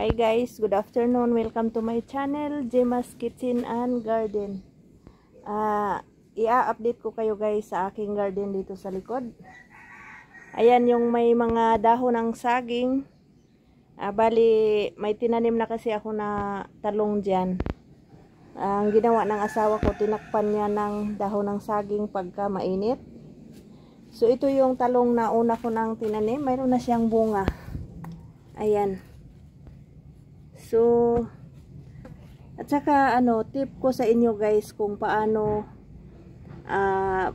Hi guys, good afternoon. Welcome to my channel, Gemma's Kitchen and Garden. Uh, ah, Ia-update ko kayo guys sa aking garden dito sa likod. Ayan yung may mga dahon ng saging. Uh, bali, may tinanim na kasi ako na talong dyan. Uh, ang ginawa ng asawa ko, tinakpan niya ng dahon ng saging pagka mainit. So ito yung talong na una ko nang tinanim. Mayroon na siyang bunga. Ayan. So, at saka ano, tip ko sa inyo guys kung paano uh,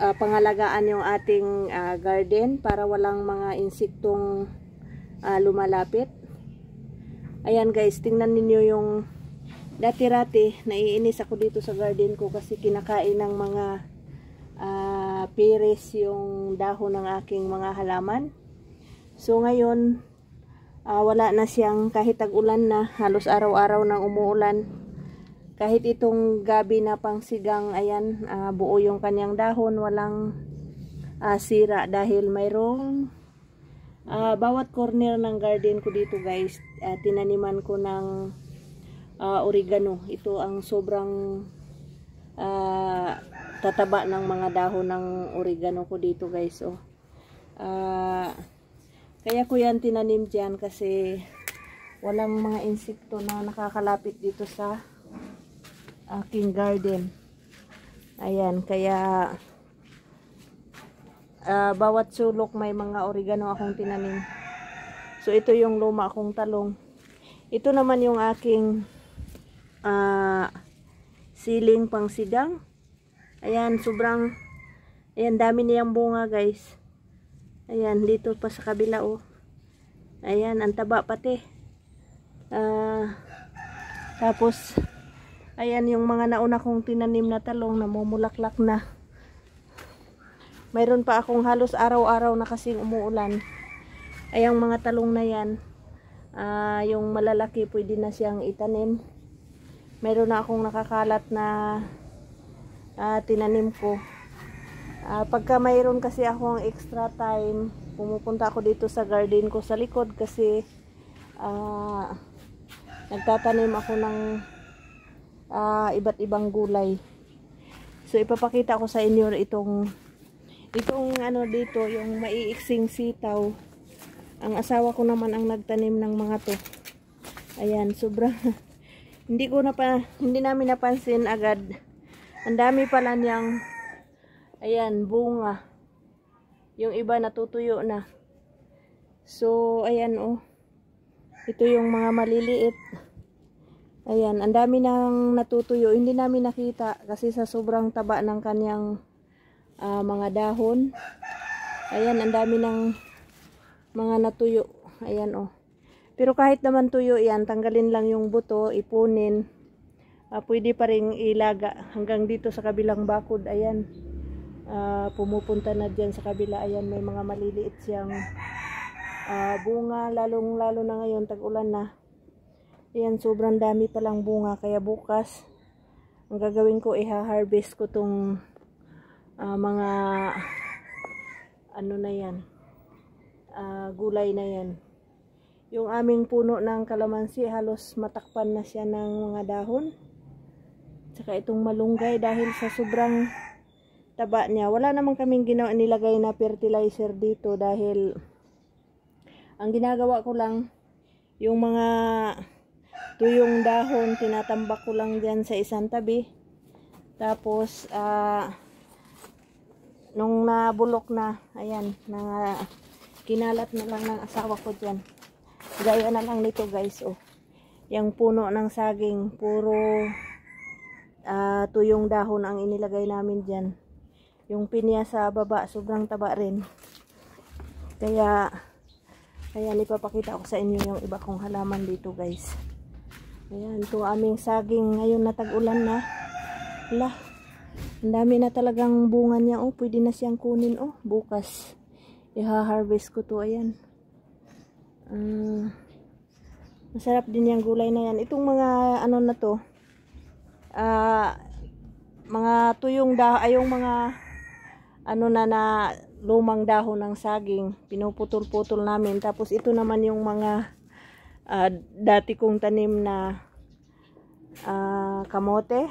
uh, pangalagaan yung ating uh, garden para walang mga insektong uh, lumalapit. Ayan guys, tingnan ninyo yung dati-rati, naiinis ako dito sa garden ko kasi kinakain ng mga uh, peres yung dahon ng aking mga halaman. So ngayon, uh, wala na siyang kahit tag-ulan na halos araw-araw nang umuulan kahit itong gabi na pangsigang ayan uh, buo yung kanyang dahon walang uh, sira dahil mayroong uh, bawat corner ng garden ko dito guys uh, tinaniman ko ng uh, oregano ito ang sobrang uh, tataba ng mga dahon ng oregano ko dito guys oh. Uh, kaya ko yan tinanim dyan kasi walang mga insekto na nakakalapit dito sa aking garden. Ayan, kaya uh, bawat sulok may mga oregano akong tinanim. So ito yung luma akong talong. Ito naman yung aking uh, siling pangsigang. Ayan, sobrang ayan, dami niyang bunga guys. Ayan, dito pa sa kabila oh. Ayan, ang taba pati. Uh, tapos, ayan yung mga nauna kong tinanim na talong, namumulaklak na. Mayroon pa akong halos araw-araw na kasing umuulan. Ayang mga talong na yan, uh, yung malalaki pwede na siyang itanim. Meron na akong nakakalat na uh, tinanim ko Uh, pagka mayroon kasi akong extra time, pumupunta ako dito sa garden ko sa likod kasi uh, nagtatanim ako ng uh, iba't ibang gulay. So ipapakita ko sa inyo itong itong ano dito, yung maiiksing sitaw. Ang asawa ko naman ang nagtanim ng mga to. Ayan, sobra. hindi ko na pa hindi namin napansin agad. Ang dami pala niyang Ayan, bunga. Yung iba natutuyo na. So, ayan oh. Ito yung mga maliliit. Ayan, ang dami nang natutuyo. Hindi namin nakita kasi sa sobrang taba ng kanyang uh, mga dahon. Ayan, ang dami nang mga natuyo. Ayan oh. Pero kahit naman tuyo yan, tanggalin lang yung buto, ipunin. Uh, pwede pa ring ilaga hanggang dito sa kabilang bakod. Ayan uh, pumupunta na dyan sa kabila ayan may mga maliliit siyang uh, bunga lalong lalo na ngayon tag ulan na ayan sobrang dami palang bunga kaya bukas ang gagawin ko iha-harvest ko tong uh, mga ano na yan uh, gulay na yan yung aming puno ng kalamansi halos matakpan na siya ng mga dahon tsaka itong malunggay dahil sa sobrang taba niya. Wala naman kaming ginawa nilagay na fertilizer dito dahil ang ginagawa ko lang yung mga tuyong dahon tinatambak ko lang diyan sa isang tabi. Tapos uh, nung nabulok na, ayan, na kinalat na lang ng asawa ko diyan. Gaya na lang nito, guys, oh. Yung puno ng saging, puro uh, tuyong dahon ang inilagay namin dyan yung pinya sa baba sobrang taba rin kaya ayan ipapakita ko sa inyo yung iba kong halaman dito guys ayan to aming saging ngayon tag ulan na lah ang dami na talagang bunga niya oh pwede na siyang kunin oh bukas iha-harvest ko to ayan um, masarap din yung gulay na yan itong mga ano na to ah uh, mga tuyong da ayong mga ano na na lumang dahon ng saging pinuputol-putol namin tapos ito naman yung mga uh, dati kong tanim na uh, kamote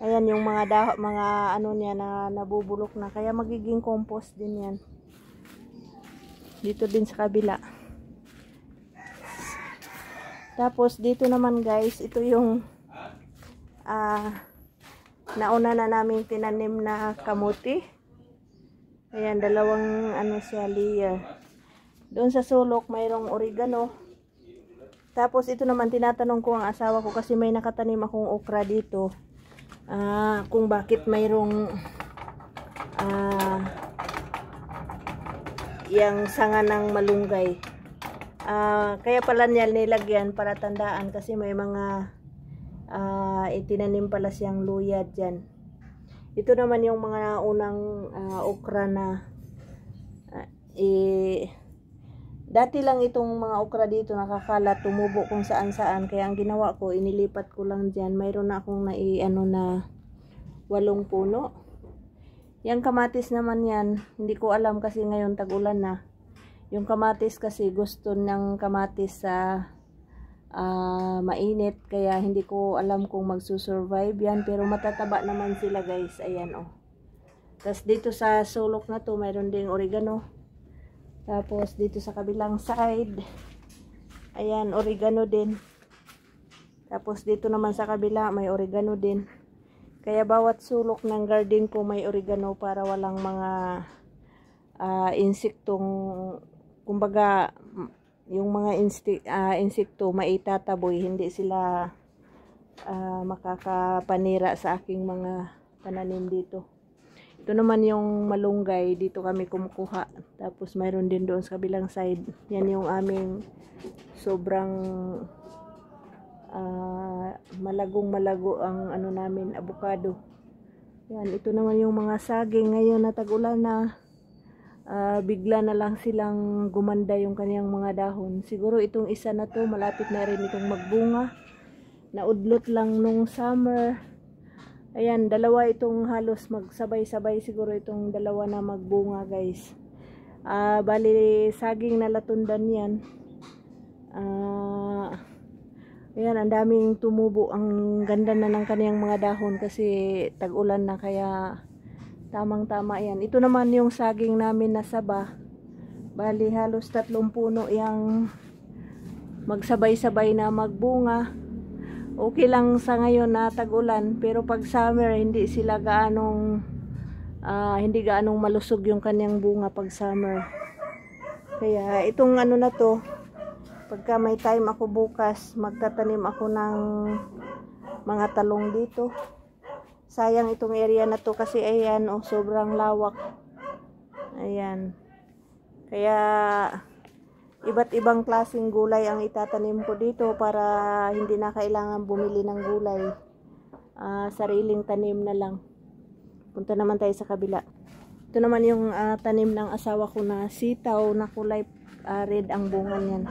ayan yung mga dahon mga ano niya na nabubulok na kaya magiging compost din yan dito din sa kabila tapos dito naman guys ito yung ah uh, nauna na namin tinanim na kamuti ayan dalawang ano siya layer doon sa sulok mayroong oregano tapos ito naman tinatanong ko ang asawa ko kasi may nakatanim akong okra dito Ah, kung bakit mayroong ah, yung sanga ng malunggay Ah, kaya pala niya nilagyan para tandaan kasi may mga uh, itinanim pala siyang luya dyan ito naman yung mga unang uh, okra na uh, eh, dati lang itong mga okra dito nakakala tumubo kung saan saan kaya ang ginawa ko inilipat ko lang dyan mayroon na akong na ano na walong puno yung kamatis naman yan hindi ko alam kasi ngayon tagulan na yung kamatis kasi gusto ng kamatis sa uh, uh, mainit kaya hindi ko alam kung magsusurvive yan pero matataba naman sila guys ayan oh tapos dito sa sulok na to mayroon ding oregano tapos dito sa kabilang side ayan oregano din tapos dito naman sa kabila may oregano din kaya bawat sulok ng garden ko may oregano para walang mga uh, insektong kumbaga yung mga uh, insekto maitataboy hindi sila uh, makakapanira sa aking mga pananim dito ito naman yung malunggay dito kami kumukuha tapos mayroon din doon sa kabilang side yan yung aming sobrang uh, malagong malago ang ano namin abukado yan ito naman yung mga saging ngayon na tag ulan na uh, bigla na lang silang gumanda yung kaniyang mga dahon. Siguro itong isa na to, malapit na rin itong magbunga. Naudlot lang nung summer. Ayan, dalawa itong halos magsabay-sabay siguro itong dalawa na magbunga guys. Uh, ah, bali, saging na latundan yan. Uh, Ayan, ang daming tumubo. Ang ganda na ng kaniyang mga dahon kasi tag-ulan na kaya tamang tama yan ito naman yung saging namin na saba bali halos tatlong puno yung magsabay-sabay na magbunga okay lang sa ngayon na tagulan pero pag summer hindi sila gaanong uh, hindi gaanong malusog yung kanyang bunga pag summer kaya itong ano na to pagka may time ako bukas magtatanim ako ng mga talong dito sayang itong area na to kasi ayan oh, sobrang lawak ayan kaya iba't ibang klaseng gulay ang itatanim ko dito para hindi na kailangan bumili ng gulay uh, sariling tanim na lang punta naman tayo sa kabila ito naman yung uh, tanim ng asawa ko na sitaw na kulay uh, red ang bunga niyan.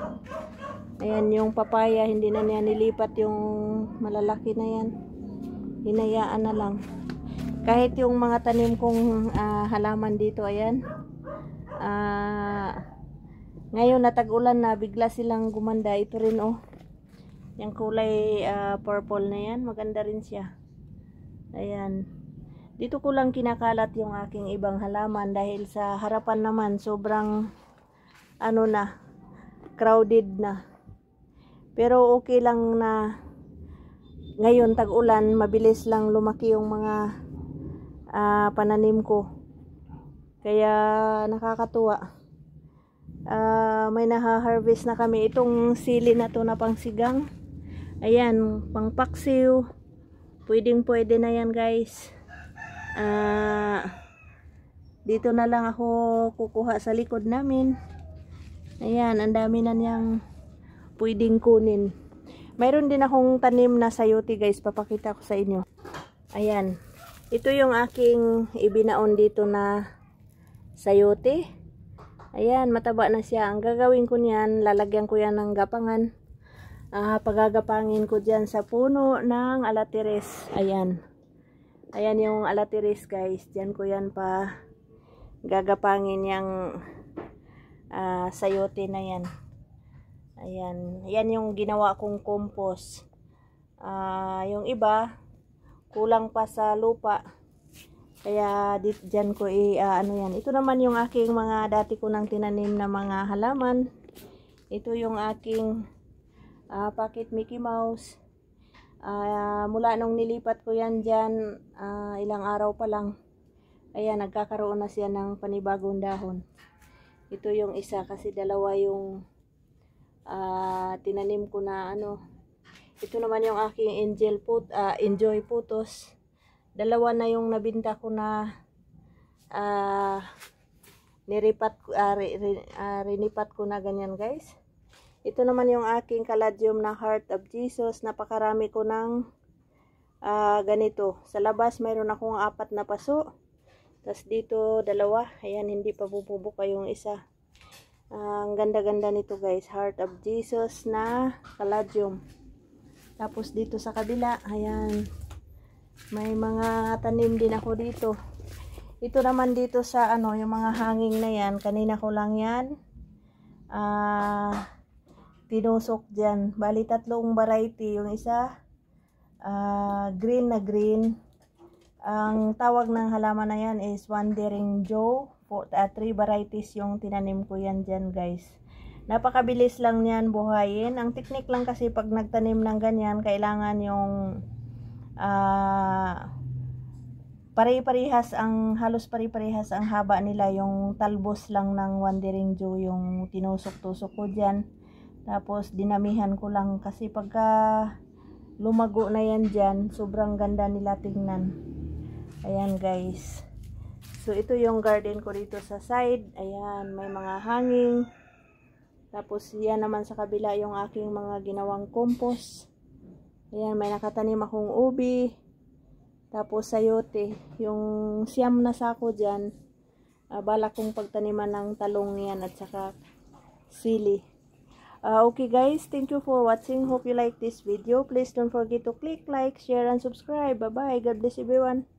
Ayan yung papaya, hindi na niya nilipat yung malalaki na yan hinayaan na lang kahit yung mga tanim kong uh, halaman dito ayan uh, ngayon natag-ulan na bigla silang gumanda ito rin oh yung kulay uh, purple na yan maganda rin siya ayan dito ko lang kinakalat yung aking ibang halaman dahil sa harapan naman sobrang ano na crowded na pero okay lang na ngayon tag-ulan, mabilis lang lumaki yung mga uh, pananim ko. Kaya nakakatuwa. Uh, may naha-harvest na kami itong sili na to na pangsigang. Ayan, pangpaksiw. Pwedeng-pwede na yan, guys. Uh, dito na lang ako kukuha sa likod namin. Ayan, ang dami na niyang pwedeng kunin. Mayroon din akong tanim na sayote guys. Papakita ko sa inyo. Ayan. Ito yung aking ibinaon dito na sayote. Ayan, mataba na siya. Ang gagawin ko niyan, lalagyan ko yan ng gapangan. Ah, pagagapangin ko dyan sa puno ng alatiris. Ayan. Ayan yung alatiris guys. Dyan ko yan pa gagapangin yung uh, sayote na yan. Ayan. Ayan yung ginawa kong compost. Uh, yung iba, kulang pa sa lupa. Kaya di, dyan ko i, uh, ano yan. Ito naman yung aking mga dati ko nang tinanim na mga halaman. Ito yung aking uh, pocket Mickey Mouse. Uh, mula nung nilipat ko yan dyan, uh, ilang araw pa lang. Ayan, nagkakaroon na siya ng panibagong dahon. Ito yung isa kasi dalawa yung uh, tinanim ko na ano ito naman yung aking angel put uh, enjoy putos dalawa na yung nabinta ko na uh, niripat uh, rin, uh, rinipat ko na ganyan guys ito naman yung aking caladium na heart of Jesus napakarami ko ng uh, ganito sa labas mayroon akong apat na paso tapos dito dalawa ayan hindi pa bububuka yung isa Ah, ang ganda-ganda nito guys heart of Jesus na caladium tapos dito sa kabila ayan may mga tanim din ako dito ito naman dito sa ano yung mga hanging na yan kanina ko lang yan ah uh, pinusok dyan bali tatlong variety yung isa ah, green na green ang tawag ng halaman na yan is wandering joe four, uh, three varieties yung tinanim ko yan dyan guys. Napakabilis lang niyan buhayin. Ang teknik lang kasi pag nagtanim ng ganyan, kailangan yung uh, pare-parehas ang halos pare-parehas ang haba nila yung talbos lang ng wandering jew yung tinusok-tusok ko diyan tapos dinamihan ko lang kasi pagka lumago na yan diyan sobrang ganda nila tingnan ayan guys So, ito yung garden ko dito sa side. Ayan, may mga hanging. Tapos, yan naman sa kabila yung aking mga ginawang compost. Ayan, may nakatanim akong ubi. Tapos, sayote. Yung siyam na sako dyan, uh, ah, balak kong pagtaniman ng talong yan at saka sili. Uh, okay guys, thank you for watching. Hope you like this video. Please don't forget to click like, share, and subscribe. Bye-bye. God bless everyone.